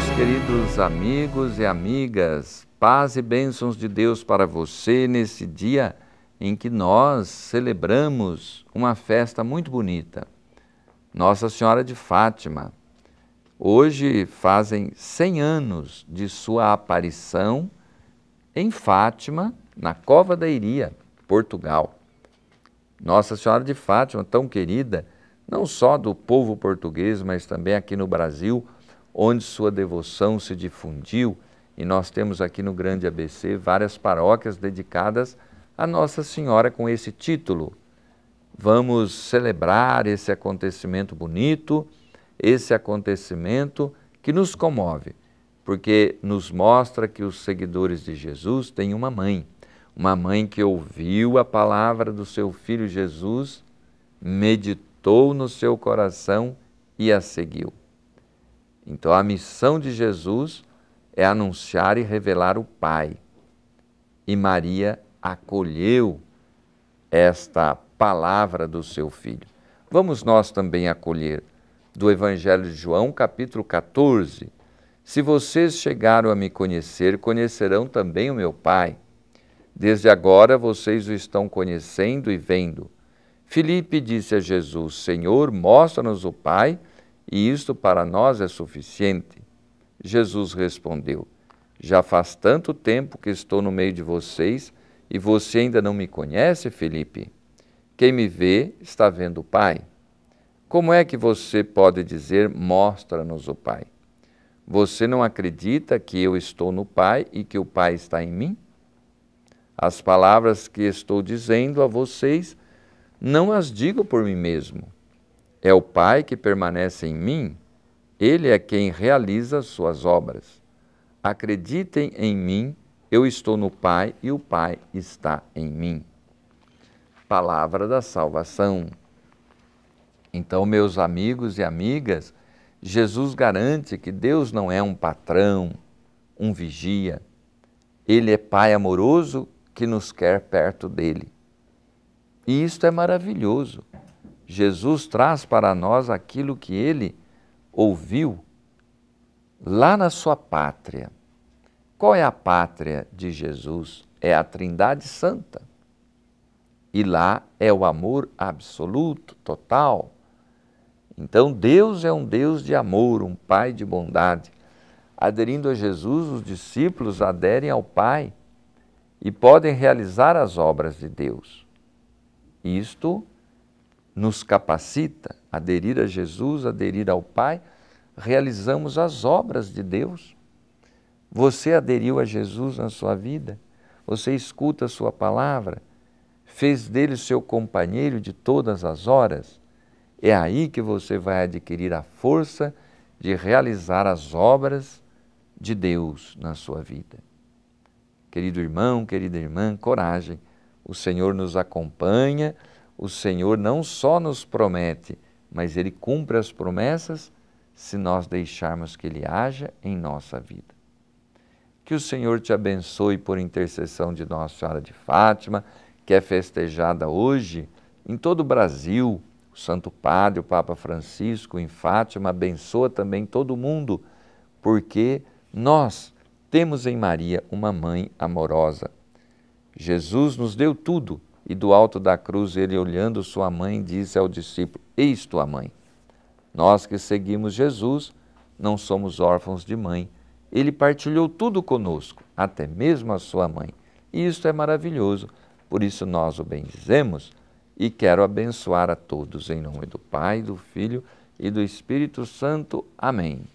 meus queridos amigos e amigas. Paz e bênçãos de Deus para você nesse dia em que nós celebramos uma festa muito bonita, Nossa Senhora de Fátima. Hoje fazem 100 anos de sua aparição em Fátima, na Cova da Iria, Portugal. Nossa Senhora de Fátima, tão querida, não só do povo português, mas também aqui no Brasil, onde sua devoção se difundiu, e nós temos aqui no Grande ABC várias paróquias dedicadas a Nossa Senhora com esse título. Vamos celebrar esse acontecimento bonito, esse acontecimento que nos comove, porque nos mostra que os seguidores de Jesus têm uma mãe, uma mãe que ouviu a palavra do seu filho Jesus, meditou no seu coração e a seguiu. Então a missão de Jesus é anunciar e revelar o Pai. E Maria acolheu esta palavra do seu filho. Vamos nós também acolher do Evangelho de João, capítulo 14. Se vocês chegaram a me conhecer, conhecerão também o meu Pai. Desde agora vocês o estão conhecendo e vendo. Filipe disse a Jesus: Senhor, mostra-nos o Pai e isto para nós é suficiente. Jesus respondeu: Já faz tanto tempo que estou no meio de vocês e você ainda não me conhece, Felipe? Quem me vê está vendo o Pai. Como é que você pode dizer: Mostra-nos o Pai? Você não acredita que eu estou no Pai e que o Pai está em mim? As palavras que estou dizendo a vocês não as digo por mim mesmo é o Pai que permanece em mim, ele é quem realiza suas obras. Acreditem em mim, eu estou no Pai e o Pai está em mim. Palavra da salvação. Então, meus amigos e amigas, Jesus garante que Deus não é um patrão, um vigia. Ele é Pai amoroso que nos quer perto dele. E isto é maravilhoso. Jesus traz para nós aquilo que ele ouviu lá na sua pátria. Qual é a pátria de Jesus? É a Trindade Santa. E lá é o amor absoluto, total. Então Deus é um Deus de amor, um Pai de bondade. Aderindo a Jesus, os discípulos aderem ao Pai e podem realizar as obras de Deus. Isto é nos capacita aderir a Jesus, aderir ao Pai, realizamos as obras de Deus. Você aderiu a Jesus na sua vida? Você escuta a sua palavra? Fez dele seu companheiro de todas as horas? É aí que você vai adquirir a força de realizar as obras de Deus na sua vida. Querido irmão, querida irmã, coragem. O Senhor nos acompanha o Senhor não só nos promete, mas Ele cumpre as promessas se nós deixarmos que Ele haja em nossa vida. Que o Senhor te abençoe por intercessão de Nossa Senhora de Fátima, que é festejada hoje em todo o Brasil. O Santo Padre, o Papa Francisco, em Fátima, abençoa também todo mundo, porque nós temos em Maria uma mãe amorosa. Jesus nos deu tudo e do alto da cruz, ele olhando sua mãe, disse ao discípulo: Eis tua mãe. Nós que seguimos Jesus, não somos órfãos de mãe. Ele partilhou tudo conosco, até mesmo a sua mãe. E isto é maravilhoso, por isso nós o bendizemos e quero abençoar a todos, em nome do Pai, do Filho e do Espírito Santo. Amém.